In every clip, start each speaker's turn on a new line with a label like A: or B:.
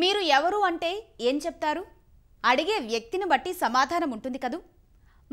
A: మీరు ఎవరు అంటే ఏం చెప్తారు అడిగే వ్యక్తిని బట్టి సమాధానం ఉంటుంది కదూ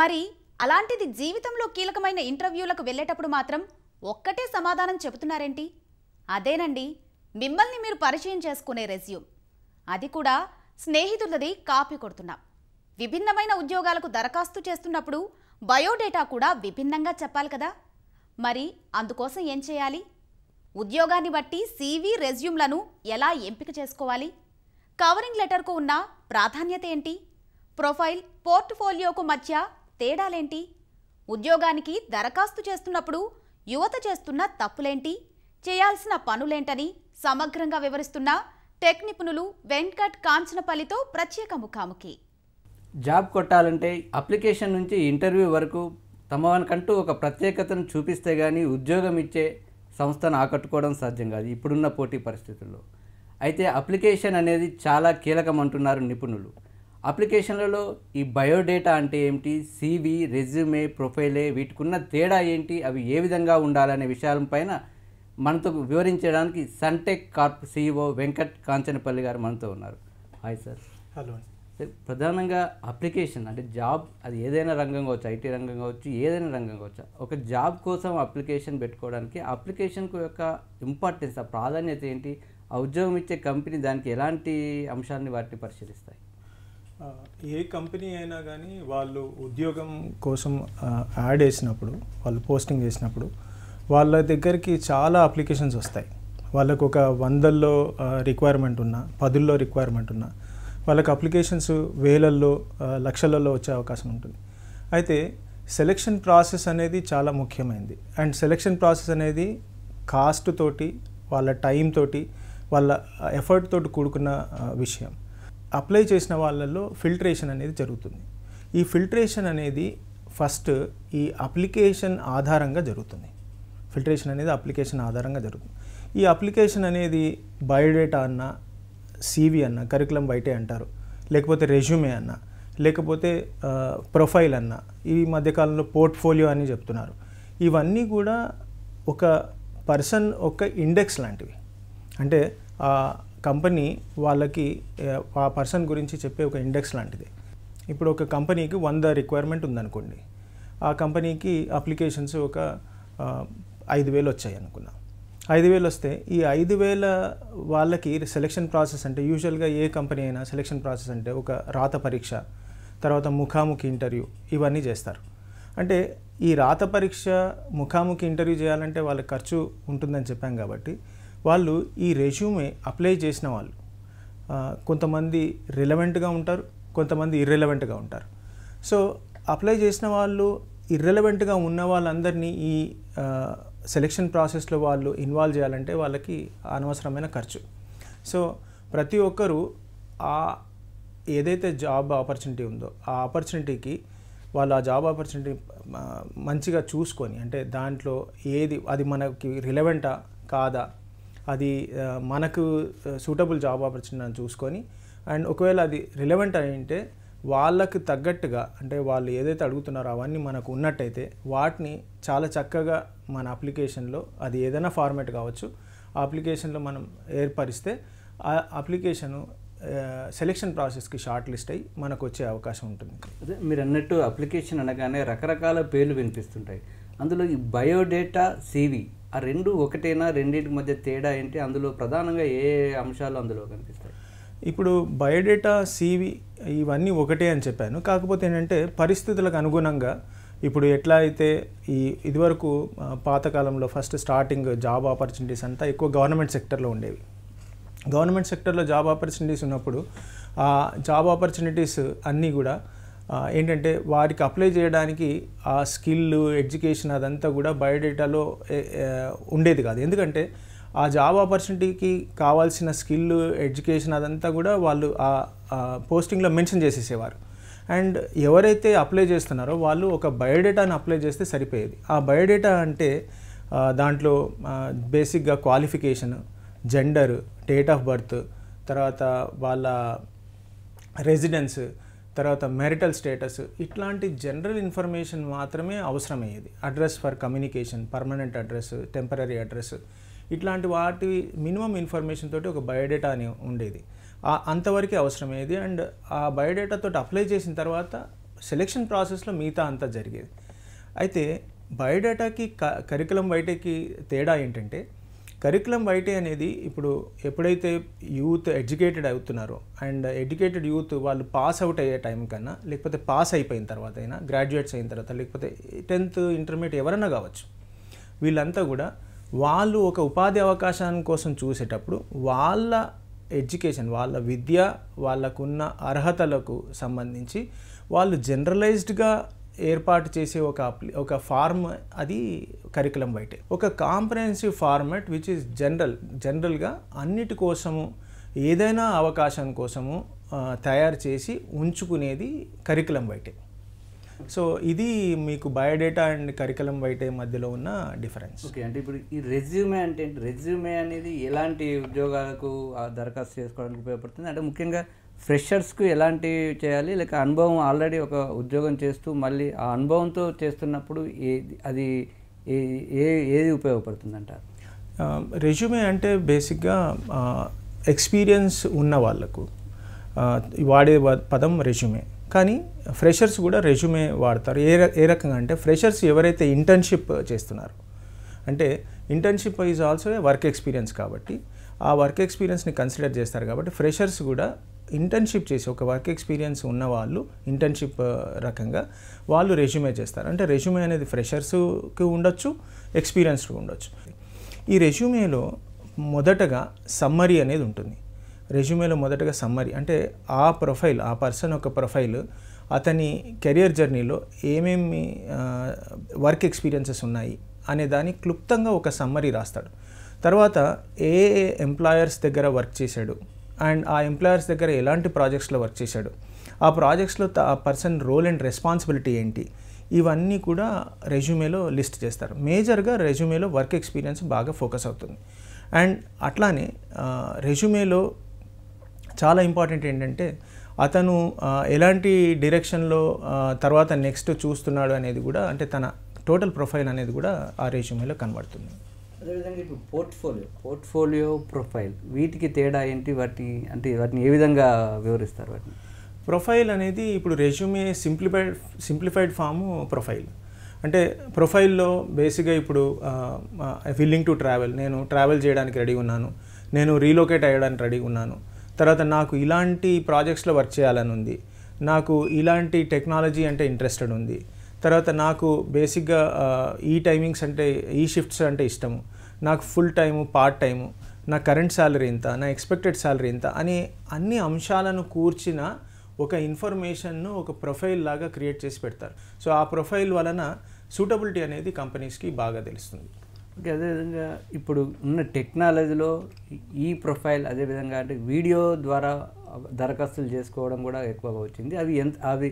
A: మరి అలాంటిది జీవితంలో కీలకమైన ఇంటర్వ్యూలకు వెళ్ళేటప్పుడు మాత్రం ఒక్కటే సమాధానం చెబుతున్నారేంటి అదేనండి మిమ్మల్ని మీరు పరిచయం చేసుకునే రెజ్యూమ్ అది కూడా స్నేహితులది కాపీ కొడుతున్నాం విభిన్నమైన ఉద్యోగాలకు దరఖాస్తు చేస్తున్నప్పుడు బయోడేటా కూడా విభిన్నంగా చెప్పాలి కదా మరి అందుకోసం ఏం చేయాలి ఉద్యోగాన్ని బట్టి సీవీ రెజ్యూమ్లను ఎలా ఎంపిక చేసుకోవాలి కవరింగ్ లెటర్కు ఉన్న ప్రాధాన్యత ఏంటి ప్రొఫైల్ పోర్ట్ఫోలియోకు మధ్య తేడాలేంటి ఉద్యోగానికి దరఖాస్తు చేస్తున్నప్పుడు యువత చేస్తున్న తప్పులేంటి చేయాల్సిన పనులేంటని సమగ్రంగా వివరిస్తున్న టెక్ నిపుణులు వెంకట్ కాంచనపల్లితో ప్రత్యేక ముఖాముఖి జాబ్ కొట్టాలంటే అప్లికేషన్ నుంచి ఇంటర్వ్యూ వరకు తమకంటూ ఒక ప్రత్యేకతను చూపిస్తే కానీ ఉద్యోగం ఇచ్చే సంస్థను ఆకట్టుకోవడం సాధ్యం కాదు ఇప్పుడున్న పోటీ పరిస్థితుల్లో అయితే అప్లికేషన్ అనేది చాలా కీలకం అంటున్నారు నిపుణులు అప్లికేషన్లలో ఈ బయోడేటా అంటే ఏమిటి సివి రెజ్యూమే ప్రొఫైలే వీటికున్న తేడా ఏంటి అవి ఏ విధంగా ఉండాలనే విషయాలపైన మనతో వివరించడానికి Suntech corp CEO Venkat Kanchanapalli గారు మనతో ఉన్నారు హాయ్ సార్ హలో ప్రధానంగా అప్లికేషన్ అంటే జాబ్ అది ఏదైనా రంగం కావచ్చు ఐటీ రంగం కావచ్చు ఏదైనా రంగం కావచ్చు ఒక జాబ్ కోసం అప్లికేషన్ పెట్టుకోవడానికి అప్లికేషన్కు యొక్క ఇంపార్టెన్స్ ఆ ప్రాధాన్యత ఏంటి ఆ ఉద్యోగం ఇచ్చే కంపెనీ దానికి
B: ఎలాంటి అంశాన్ని వాటిని పరిశీలిస్తాయి ఏ కంపెనీ అయినా కానీ వాళ్ళు ఉద్యోగం కోసం యాడ్ వేసినప్పుడు వాళ్ళు పోస్టింగ్ చేసినప్పుడు వాళ్ళ దగ్గరికి చాలా అప్లికేషన్స్ వస్తాయి వాళ్ళకు ఒక వందల్లో రిక్వైర్మెంట్ ఉన్న పదుల్లో రిక్వైర్మెంట్ ఉన్న వాళ్ళకి అప్లికేషన్స్ వేలల్లో లక్షలలో వచ్చే అవకాశం ఉంటుంది అయితే సెలెక్షన్ ప్రాసెస్ అనేది చాలా ముఖ్యమైనది అండ్ సెలెక్షన్ ప్రాసెస్ అనేది కాస్ట్ తోటి వాళ్ళ టైం తోటి వాళ్ళ ఎఫర్ట్ తోటి కూడుకున్న విషయం అప్లై చేసిన వాళ్ళల్లో ఫిల్టరేషన్ అనేది జరుగుతుంది ఈ ఫిల్టరేషన్ అనేది ఫస్ట్ ఈ అప్లికేషన్ ఆధారంగా జరుగుతుంది ఫిల్టరేషన్ అనేది అప్లికేషన్ ఆధారంగా జరుగుతుంది ఈ అప్లికేషన్ అనేది బయోడేటా అన్న సీవీ అన్న కరికులం బయటే అంటారు లేకపోతే రెజ్యూమే అన్న లేకపోతే ప్రొఫైల్ అన్న ఈ మధ్యకాలంలో పోర్ట్ఫోలియో అని చెప్తున్నారు ఇవన్నీ కూడా ఒక పర్సన్ ఒక ఇండెక్స్ లాంటివి అంటే ఆ కంపెనీ వాళ్ళకి ఆ పర్సన్ గురించి చెప్పే ఒక ఇండెక్స్ లాంటిది ఇప్పుడు ఒక కంపెనీకి వంద రిక్వైర్మెంట్ ఉందనుకోండి ఆ కంపెనీకి అప్లికేషన్స్ ఒక ఐదు వేలు వచ్చాయి అనుకున్నాం ఐదు వేలు వస్తే ఈ ఐదు వేల వాళ్ళకి సెలెక్షన్ ప్రాసెస్ అంటే యూజువల్గా ఏ కంపెనీ అయినా సెలెక్షన్ ప్రాసెస్ అంటే ఒక రాత పరీక్ష తర్వాత ముఖాముఖి ఇంటర్వ్యూ ఇవన్నీ చేస్తారు అంటే ఈ రాత పరీక్ష ముఖాముఖి ఇంటర్వ్యూ చేయాలంటే వాళ్ళకి ఖర్చు ఉంటుందని చెప్పాం కాబట్టి వాళ్ళు ఈ రెజ్యూమే అప్లై చేసిన వాళ్ళు కొంతమంది రిలవెంట్గా ఉంటారు కొంతమంది ఇర్రెలవెంట్గా ఉంటారు సో అప్లై చేసిన వాళ్ళు ఇర్రెలవెంట్గా ఉన్న వాళ్ళందరినీ ఈ సెలెక్షన్ ప్రాసెస్లో వాళ్ళు ఇన్వాల్వ్ చేయాలంటే వాళ్ళకి అనవసరమైన ఖర్చు సో ప్రతి ఒక్కరూ ఆ ఏదైతే జాబ్ ఆపర్చునిటీ ఉందో ఆ ఆపర్చునిటీకి వాళ్ళు ఆ జాబ్ ఆపర్చునిటీ మంచిగా చూసుకొని అంటే దాంట్లో ఏది అది మనకి రిలవెంటా కాదా అది మనకు సూటబుల్ జాబ్ ఆపర్చునిటీ అని చూసుకొని అండ్ ఒకవేళ అది రిలవెంట్ అయి ఉంటే వాళ్ళకు తగ్గట్టుగా అంటే వాళ్ళు ఏదైతే అడుగుతున్నారో అవన్నీ మనకు ఉన్నట్టయితే వాటిని చాలా చక్కగా మన అప్లికేషన్లో అది ఏదైనా ఫార్మాట్ కావచ్చు ఆ అప్లికేషన్లో మనం ఏర్పరిస్తే ఆ అప్లికేషను సెలెక్షన్ ప్రాసెస్కి షార్ట్ లిస్ట్ అయ్యి మనకు వచ్చే అవకాశం ఉంటుంది అదే మీరు అన్నట్టు
A: అప్లికేషన్ అనగానే రకరకాల పేర్లు వినిపిస్తుంటాయి అందులో ఈ బయోడేటా సివి ఆ రెండు ఒకటేనా రెండింటి మధ్య తేడా ఏంటి అందులో ప్రధానంగా ఏ అంశాలు అందులో కనిపిస్తాయి
B: ఇప్పుడు బయోడేటా సివి ఇవన్నీ ఒకటే అని చెప్పాను కాకపోతే ఏంటంటే పరిస్థితులకు అనుగుణంగా ఇప్పుడు ఎట్లా అయితే ఈ ఇదివరకు పాతకాలంలో ఫస్ట్ స్టార్టింగ్ జాబ్ ఆపర్చునిటీస్ అంతా ఎక్కువ గవర్నమెంట్ సెక్టర్లో ఉండేవి గవర్నమెంట్ సెక్టర్లో జాబ్ ఆపర్చునిటీస్ ఉన్నప్పుడు ఆ జాబ్ ఆపర్చునిటీస్ అన్నీ కూడా ఏంటంటే వారికి అప్లై చేయడానికి ఆ స్కిల్ ఎడ్యుకేషన్ అదంతా కూడా బయోడేటాలో ఉండేది కాదు ఎందుకంటే ఆ జాబ్ ఆపర్చునిటీకి కావాల్సిన స్కిల్ ఎడ్యుకేషన్ అదంతా కూడా వాళ్ళు ఆ పోస్టింగ్లో మెన్షన్ చేసేసేవారు అండ్ ఎవరైతే అప్లై చేస్తున్నారో వాళ్ళు ఒక బయోడేటాను అప్లై చేస్తే సరిపోయేది ఆ బయోడేటా అంటే దాంట్లో బేసిక్గా qualification gender date of birth తర్వాత వాళ్ళ రెసిడెన్స్ తర్వాత మెరిటల్ స్టేటస్ ఇట్లాంటి జనరల్ ఇన్ఫర్మేషన్ మాత్రమే అవసరమయ్యేది address for communication permanent address temporary address ఇట్లాంటి వాటి మినిమం ఇన్ఫర్మేషన్ తోటి ఒక బయోడేటా అని ఉండేది అంతవరకే అవసరమయ్యేది అండ్ ఆ బయోడేటా తోటి అప్లై చేసిన తర్వాత సెలెక్షన్ ప్రాసెస్లో మిగతా అంతా జరిగేది అయితే బయోడేటాకి కరికులం బయటకి తేడా ఏంటంటే కరికులం వైటే అనేది ఇప్పుడు ఎప్పుడైతే యూత్ ఎడ్యుకేటెడ్ అవుతున్నారో అండ్ ఎడ్యుకేటెడ్ యూత్ వాళ్ళు పాస్ అవుట్ అయ్యే టైం కన్నా లేకపోతే పాస్ అయిపోయిన తర్వాత అయినా గ్రాడ్యుయేట్స్ అయిన తర్వాత లేకపోతే టెన్త్ ఇంటర్మీడియట్ ఎవరైనా కావచ్చు వీళ్ళంతా కూడా వాళ్ళు ఒక ఉపాధి అవకాశాన్ని కోసం చూసేటప్పుడు వాళ్ళ ఎడ్యుకేషన్ వాళ్ళ విద్య వాళ్ళకున్న అర్హతలకు సంబంధించి వాళ్ళు జనరలైజ్డ్గా ఏర్పాటు చేసే ఒక ఒక ఫార్మ్ అది కరికులం బయటే ఒక comprehensive format which is general జనరల్గా అన్నిటి కోసము ఏదైనా అవకాశం కోసము తయారు చేసి ఉంచుకునేది కరికులం బయటే సో ఇది మీకు బయోడేటా అండ్ కరికులం బయటే మధ్యలో ఉన్న డిఫరెన్స్ ఓకే అంటే
A: ఇప్పుడు ఈ రెజ్యూమే అంటే రెజ్యూమే అనేది ఎలాంటి ఉద్యోగాలకు దరఖాస్తు చేసుకోవడానికి ఉపయోగపడుతుంది అంటే ముఖ్యంగా ఫ్రెషర్స్కు ఎలాంటివి చేయాలి లేక అనుభవం ఆల్రెడీ ఒక ఉద్యోగం చేస్తూ మళ్ళీ ఆ అనుభవంతో చేస్తున్నప్పుడు ఏ అది ఏ ఏది ఉపయోగపడుతుందంట
B: రెజ్యూమే అంటే బేసిక్గా ఎక్స్పీరియన్స్ ఉన్న వాళ్ళకు వాడే పదం రెజ్యూమే కానీ ఫ్రెషర్స్ కూడా రెజ్యూమే వాడతారు ఏ ఏ రకంగా అంటే ఫ్రెషర్స్ ఎవరైతే ఇంటర్న్షిప్ చేస్తున్నారు అంటే internship is also a work experience కాబట్టి ఆ వర్క్ ఎక్స్పీరియన్స్ని కన్సిడర్ చేస్తారు కాబట్టి ఫ్రెషర్స్ కూడా ఇంటర్న్షిప్ చేసి ఒక వర్క్ ఎక్స్పీరియన్స్ ఉన్న వాళ్ళు ఇంటర్న్షిప్ uh, రకంగా వాళ్ళు రెజ్యూమే చేస్తారు అంటే రెజ్యూమే అనేది ఫ్రెషర్స్కి ఉండొచ్చు ఎక్స్పీరియన్స్డ్ ఉండొచ్చు ఈ రెజ్యూమేలో మొదటగా సమ్మరీ అనేది ఉంటుంది రెజ్యూమేలో మొదటగా సమ్మరీ అంటే ఆ ప్రొఫైల్ ఆ పర్సన్ యొక్క ప్రొఫైల్ అతని కెరియర్ జర్నీలో ఏమేమి వర్క్ uh, ఎక్స్పీరియన్సెస్ ఉన్నాయి అనే దాన్ని క్లుప్తంగా ఒక సమ్మరీ రాస్తాడు తర్వాత ఏ ఏ ఎంప్లాయర్స్ దగ్గర వర్క్ చేశాడు అండ్ ఆ ఎంప్లాయర్స్ దగ్గర ఎలాంటి ప్రాజెక్ట్స్లో వర్క్ చేశాడు ఆ ప్రాజెక్ట్స్లో ఆ పర్సన్ రోల్ అండ్ రెస్పాన్సిబిలిటీ ఏంటి ఇవన్నీ కూడా రెజ్యూమేలో లిస్ట్ చేస్తారు మేజర్గా రెజ్యూమేలో వర్క్ ఎక్స్పీరియన్స్ బాగా ఫోకస్ అవుతుంది అండ్ అట్లానే రెజ్యూమేలో చాలా ఇంపార్టెంట్ ఏంటంటే అతను ఎలాంటి డిరెక్షన్లో తర్వాత నెక్స్ట్ చూస్తున్నాడు అనేది కూడా అంటే తన టోటల్ ప్రొఫైల్ అనేది కూడా ఆ రెజ్యూమేలో కనబడుతుంది
A: అదేవిధంగా ఇప్పుడు పోర్ట్ఫోలియో పోర్ట్ఫోలియో ప్రొఫైల్ వీటికి తేడా ఏంటి వాటి అంటే
B: వాటిని ఏ విధంగా వివరిస్తారు వాటిని ప్రొఫైల్ అనేది ఇప్పుడు resume simplified simplified form profile అంటే ప్రొఫైల్లో బేసిక్గా ఇప్పుడు విల్లింగ్ టు ట్రావెల్ నేను ట్రావెల్ చేయడానికి రెడీ ఉన్నాను నేను రీలొకేట్ అయ్యడానికి రెడీ ఉన్నాను తర్వాత నాకు ఇలాంటి ప్రాజెక్ట్స్లో వర్క్ చేయాలని ఉంది నాకు ఇలాంటి టెక్నాలజీ అంటే ఇంట్రెస్టెడ్ ఉంది తర్వాత నాకు బేసిక్గా ఈ టైమింగ్స్ అంటే ఈ షిఫ్ట్స్ అంటే ఇష్టము నాకు ఫుల్ టైము పార్ట్ టైము నా కరెంట్ శాలరీ ఎంత నా ఎక్స్పెక్టెడ్ శాలరీ ఎంత అనే అన్ని అంశాలను కూర్చిన ఒక ఇన్ఫర్మేషన్ను ఒక ప్రొఫైల్ లాగా క్రియేట్ చేసి పెడతారు సో ఆ ప్రొఫైల్ వలన సూటబిలిటీ అనేది కంపెనీస్కి బాగా తెలుస్తుంది ఓకే అదేవిధంగా ఇప్పుడు ఉన్న టెక్నాలజీలో ఈ ప్రొఫైల్ అదేవిధంగా అంటే వీడియో
A: ద్వారా దరఖాస్తులు చేసుకోవడం కూడా ఎక్కువగా వచ్చింది అవి ఎంత అవి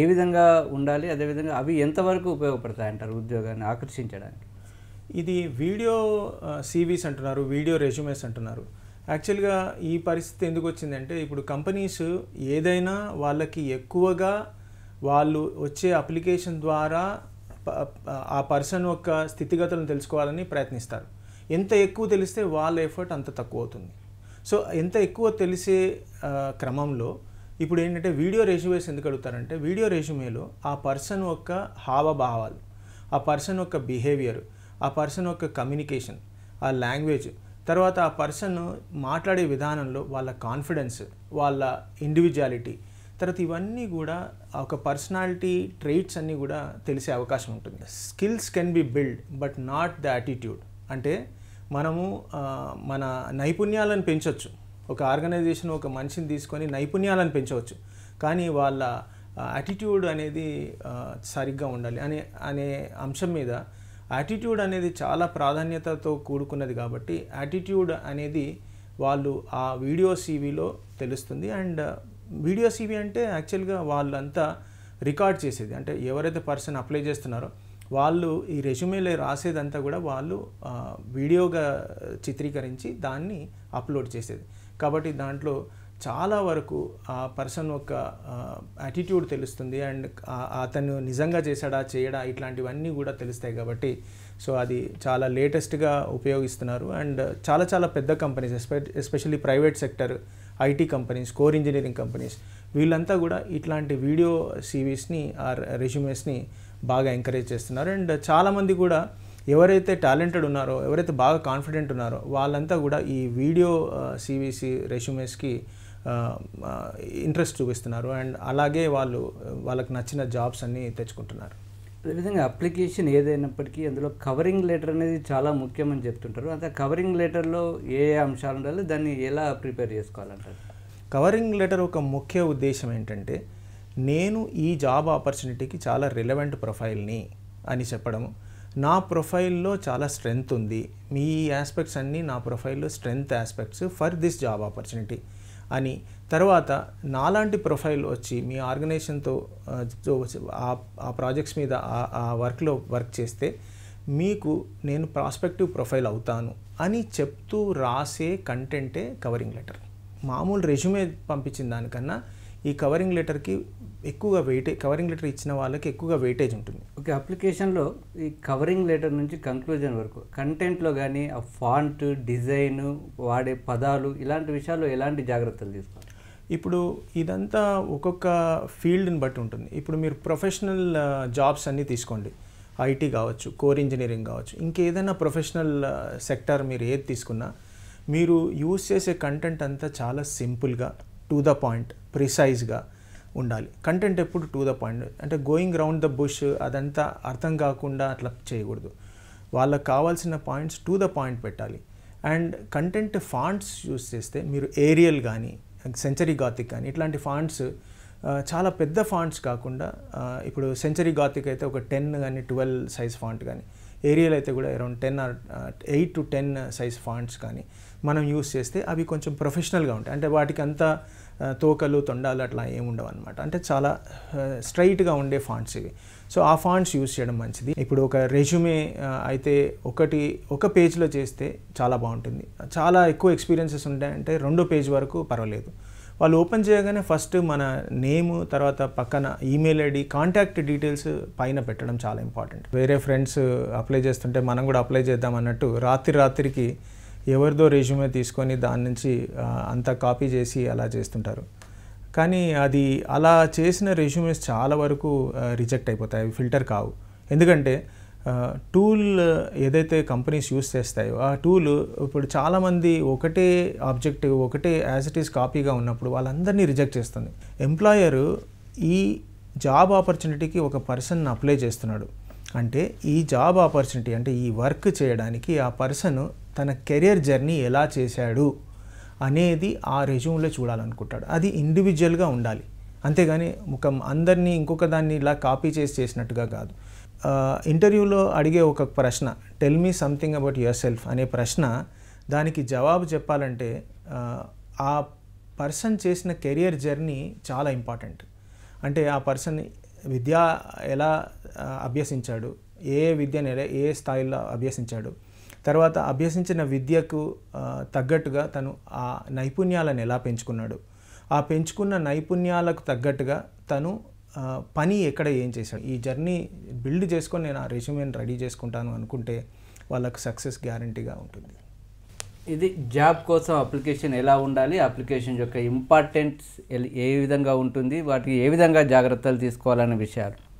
A: ఏ విధంగా ఉండాలి
B: అదేవిధంగా అవి ఎంతవరకు ఉపయోగపడతాయి అంటారు ఉద్యోగాన్ని ఆకర్షించడానికి ఇది వీడియో సివీస్ అంటున్నారు వీడియో రెజ్యూమెస్ అంటున్నారు యాక్చువల్గా ఈ పరిస్థితి ఎందుకు వచ్చిందంటే ఇప్పుడు కంపెనీస్ ఏదైనా వాళ్ళకి ఎక్కువగా వాళ్ళు వచ్చే అప్లికేషన్ ద్వారా ఆ పర్సన్ యొక్క స్థితిగతులను తెలుసుకోవాలని ప్రయత్నిస్తారు ఎంత ఎక్కువ తెలిస్తే వాళ్ళ ఎఫర్ట్ అంత తక్కువ అవుతుంది సో ఎంత ఎక్కువ తెలిసే క్రమంలో ఇప్పుడు ఏంటంటే వీడియో రెజ్యూమేస్ ఎందుకు అడుగుతారంటే వీడియో రెజ్యూమేలో ఆ పర్సన్ యొక్క హావభావాలు ఆ పర్సన్ యొక్క బిహేవియర్ ఆ పర్సన్ యొక్క కమ్యూనికేషన్ ఆ లాంగ్వేజ్ తర్వాత ఆ పర్సన్ మాట్లాడే విధానంలో వాళ్ళ కాన్ఫిడెన్స్ వాళ్ళ ఇండివిజువాలిటీ తర్వాత ఇవన్నీ కూడా ఒక పర్సనాలిటీ ట్రైట్స్ అన్నీ కూడా తెలిసే అవకాశం ఉంటుంది skills can be build but not the attitude అంటే మనము మన నైపుణ్యాలను పెంచవచ్చు ఒక ఆర్గనైజేషన్ ఒక మనిషిని తీసుకొని నైపుణ్యాలను పెంచవచ్చు కానీ వాళ్ళ యాటిట్యూడ్ అనేది సరిగ్గా ఉండాలి అనే అనే అంశం మీద యాటిట్యూడ్ అనేది చాలా ప్రాధాన్యతతో కూడుకున్నది కాబట్టి యాటిట్యూడ్ అనేది వాళ్ళు ఆ వీడియో సీవీలో తెలుస్తుంది అండ్ వీడియో సీవీ అంటే యాక్చువల్గా వాళ్ళంతా రికార్డ్ చేసేది అంటే ఎవరైతే పర్సన్ అప్లై చేస్తున్నారో వాళ్ళు ఈ రెజ్యూమేలో రాసేదంతా కూడా వాళ్ళు వీడియోగా చిత్రీకరించి దాన్ని అప్లోడ్ చేసేది కాబట్టి దాంట్లో చాలా వరకు ఆ పర్సన్ యొక్క యాటిట్యూడ్ తెలుస్తుంది అండ్ అతను నిజంగా చేశాడా చేయడా ఇట్లాంటివన్నీ కూడా తెలుస్తాయి కాబట్టి సో అది చాలా లేటెస్ట్గా ఉపయోగిస్తున్నారు అండ్ చాలా చాలా పెద్ద కంపెనీస్ ఎస్పె especially private sector IT companies core engineering companies వీళ్ళంతా కూడా ఇట్లాంటి వీడియో సీవీస్ని ఆర్ రెజ్యూమేస్ని బాగా ఎంకరేజ్ చేస్తున్నారు అండ్ చాలామంది కూడా ఎవరైతే టాలెంటెడ్ ఉన్నారో ఎవరైతే బాగా కాన్ఫిడెంట్ ఉన్నారో వాళ్ళంతా కూడా ఈ వీడియో సివిసి రెస్యూమెస్కి ఇంట్రెస్ట్ చూపిస్తున్నారు అండ్ అలాగే వాళ్ళు వాళ్ళకి నచ్చిన జాబ్స్ అన్నీ తెచ్చుకుంటున్నారు
A: అదేవిధంగా అప్లికేషన్ ఏదైనప్పటికీ అందులో కవరింగ్ లెటర్ అనేది చాలా ముఖ్యమని చెప్తుంటారు అంత కవరింగ్ లెటర్లో ఏ అంశాలు ఉండాలి దాన్ని ఎలా ప్రిపేర్ చేసుకోవాలంటారు
B: కవరింగ్ లెటర్ ఒక ముఖ్య ఉద్దేశం ఏంటంటే నేను ఈ జాబ్ ఆపర్చునిటీకి చాలా రిలవెంట్ ప్రొఫైల్ని అని చెప్పడము నా ప్రొఫైల్లో చాలా స్ట్రెంగ్త్ ఉంది మీ ఆస్పెక్ట్స్ అన్నీ నా ప్రొఫైల్లో strength aspects for this job opportunity అని తర్వాత నాలాంటి ప్రొఫైల్ వచ్చి మీ ఆర్గనైజేషన్తో ఆ ప్రాజెక్ట్స్ మీద ఆ వర్క్లో వర్క్ చేస్తే మీకు నేను ప్రాస్పెక్టివ్ ప్రొఫైల్ అవుతాను అని చెప్తూ రాసే కంటెంటే కవరింగ్ లెటర్ మామూలు రెజ్యూమే పంపించిన దానికన్నా ఈ కవరింగ్ లెటర్కి ఎక్కువగా వెయిటే కవరింగ్ లెటర్ ఇచ్చిన వాళ్ళకి ఎక్కువగా వెయిటేజ్ ఉంటుంది ఓకే అప్లికేషన్లో ఈ కవరింగ్ లెటర్ నుంచి కంక్లూజన్ వరకు కంటెంట్లో
A: కానీ ఆ ఫాంట్ డిజైన్ వాడే పదాలు ఇలాంటి విషయాలు ఎలాంటి జాగ్రత్తలు తీసుకోవాలి
B: ఇప్పుడు ఇదంతా ఒక్కొక్క ఫీల్డ్ని బట్టి ఉంటుంది ఇప్పుడు మీరు ప్రొఫెషనల్ జాబ్స్ అన్నీ తీసుకోండి ఐటీ కావచ్చు కోర్ ఇంజనీరింగ్ కావచ్చు ఇంకేదైనా ప్రొఫెషనల్ సెక్టార్ మీరు ఏది తీసుకున్నా మీరు యూస్ చేసే కంటెంట్ అంతా చాలా సింపుల్గా టు ద పాయింట్ ప్రిసైజ్గా ఉండాలి కంటెంట్ ఎప్పుడు టు ద పాయింట్ అంటే గోయింగ్ రౌండ్ ద బుష్ అదంతా అర్థం కాకుండా అట్లా చేయకూడదు వాళ్ళకు కావాల్సిన పాయింట్స్ టు ద పాయింట్ పెట్టాలి అండ్ కంటెంట్ ఫాంట్స్ యూస్ చేస్తే మీరు ఏరియల్ కానీ సెంచరీ గాతిక్ కానీ ఇట్లాంటి ఫాంట్స్ చాలా పెద్ద ఫాంట్స్ కాకుండా ఇప్పుడు సెంచరీ గాతిక్ అయితే ఒక టెన్ కానీ ట్వెల్వ్ సైజ్ ఫాంట్ కానీ ఏరియల్ అయితే కూడా around ten or eight to ten size fonts కానీ మనం యూస్ చేస్తే అవి కొంచెం ప్రొఫెషనల్గా ఉంటాయి అంటే వాటికి అంతా తోకలు తొండాలు అట్లా ఏమి ఉండవు అనమాట అంటే చాలా స్ట్రైట్గా ఉండే ఫాంట్స్ ఇవి సో ఆ ఫాంట్స్ యూస్ చేయడం మంచిది ఇప్పుడు ఒక రెజ్యూమే అయితే ఒకటి ఒక పేజ్లో చేస్తే చాలా బాగుంటుంది చాలా ఎక్కువ ఎక్స్పీరియన్సెస్ ఉంటాయంటే రెండో పేజ్ వరకు పర్వాలేదు వాళ్ళు ఓపెన్ చేయగానే ఫస్ట్ మన నేము తర్వాత పక్కన ఈమెయిల్ ఐడి కాంటాక్ట్ డీటెయిల్స్ పైన పెట్టడం చాలా ఇంపార్టెంట్ వేరే ఫ్రెండ్స్ అప్లై చేస్తుంటే మనం కూడా అప్లై చేద్దాం అన్నట్టు రాత్రి రాత్రికి ఎవరిదో రెజ్యూమే తీసుకొని దాని నుంచి అంతా కాపీ చేసి అలా చేస్తుంటారు కానీ అది అలా చేసిన రెజ్యూమేస్ చాలా వరకు రిజెక్ట్ అయిపోతాయి ఫిల్టర్ కావు ఎందుకంటే టూల్ ఏదైతే కంపెనీస్ యూస్ చేస్తాయో ఆ టూల్ ఇప్పుడు చాలామంది ఒకటే ఆబ్జెక్టివ్ ఒకటే యాజ్ ఇట్ ఈస్ కాపీగా ఉన్నప్పుడు వాళ్ళందరినీ రిజెక్ట్ చేస్తుంది ఎంప్లాయర్ ఈ జాబ్ ఆపర్చునిటీకి ఒక పర్సన్ అప్లై చేస్తున్నాడు అంటే ఈ జాబ్ ఆపర్చునిటీ అంటే ఈ వర్క్ చేయడానికి ఆ పర్సన్ తన కెరియర్ జర్నీ ఎలా చేశాడు అనేది ఆ రెజ్యూమ్లో చూడాలనుకుంటాడు అది ఇండివిజువల్గా ఉండాలి అంతేగాని ఒక అందరినీ ఇంకొక దాన్ని ఇలా కాపీ చేసి చేసినట్టుగా కాదు ఇంటర్వ్యూలో అడిగే ఒక ప్రశ్న tell me something about yourself అనే ప్రశ్న దానికి జవాబు చెప్పాలంటే ఆ పర్సన్ చేసిన కెరియర్ జర్నీ చాలా ఇంపార్టెంట్ అంటే ఆ పర్సన్ విద్య ఎలా అభ్యసించాడు ఏ విద్యను ఏ స్థాయిలో అభ్యసించాడు తర్వాత అభ్యసించిన విద్యకు తగ్గట్టుగా తను ఆ నైపుణ్యాలను ఎలా పెంచుకున్నాడు ఆ పెంచుకున్న నైపుణ్యాలకు తగ్గట్టుగా తను పని ఎక్కడ ఏం చేశాడు ఈ జర్నీ బిల్డ్ చేసుకొని నేను ఆ రెజ్యూమేని రెడీ చేసుకుంటాను అనుకుంటే వాళ్ళకు సక్సెస్ గ్యారంటీగా ఉంటుంది
A: ఇది జాబ్ కోసం అప్లికేషన్ ఎలా ఉండాలి అప్లికేషన్ యొక్క ఇంపార్టెంట్స్ ఏ విధంగా ఉంటుంది వాటికి ఏ విధంగా జాగ్రత్తలు తీసుకోవాలనే విషయాలు